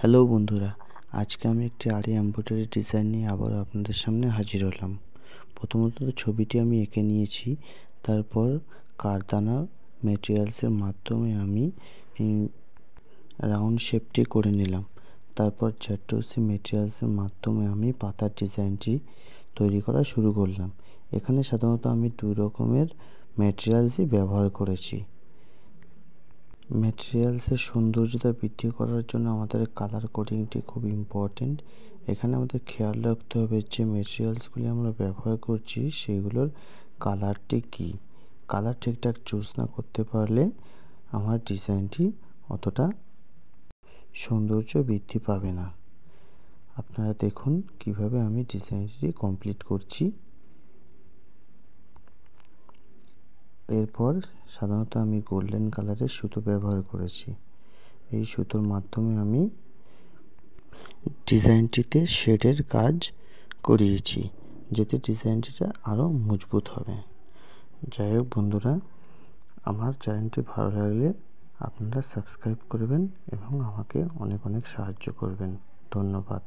hello বন্ধুরা আজকে আমি একটি আরি এম্ব্রয়ডারি ডিজাইন নিয়ে আবার আপনাদের সামনে হাজির হলাম প্রথমত ছবিটি আমি এঁকে নিয়েছি তারপর কারদানা মেটেরিয়ালসের মাধ্যমে আমি রাউন্ড শেপটি করে নিলাম তারপর জ্যাট্রোসি মেটেরিয়ালসের মাধ্যমে আমি পাতার ডিজাইনটি তৈরি করা শুরু করলাম এখানে সাধারণত আমি দুই রকমের মেটেরিয়ালসই ব্যবহার করেছি ম্যাটেরিয়ালসের সৌন্দর্যতা বৃদ্ধি করার জন্য আমাদের কালার কোডিংটি খুব ইম্পর্টেন্ট এখানে আমাদের খেয়াল রাখতে হবে যে ম্যাটেরিয়ালসগুলি আমরা ব্যবহার করছি সেগুলোর কালারটি কী কালার ঠিকঠাক চুজ না করতে পারলে আমার ডিজাইনটি অতটা সৌন্দর্য বৃদ্ধি পাবে না আপনারা দেখুন কিভাবে আমি ডিজাইনটি কমপ্লিট করছি এরপর সাধারণত আমি গোল্ডেন কালারের সুতো ব্যবহার করেছি এই সুতোর মাধ্যমে আমি ডিজাইনটিতে শেডের কাজ করিয়েছি যাতে ডিজাইনটিটা আরও মজবুত হবে যাই হোক বন্ধুরা আমার চ্যানেলটি ভালো লাগলে আপনারা সাবস্ক্রাইব করবেন এবং আমাকে অনেক অনেক সাহায্য করবেন ধন্যবাদ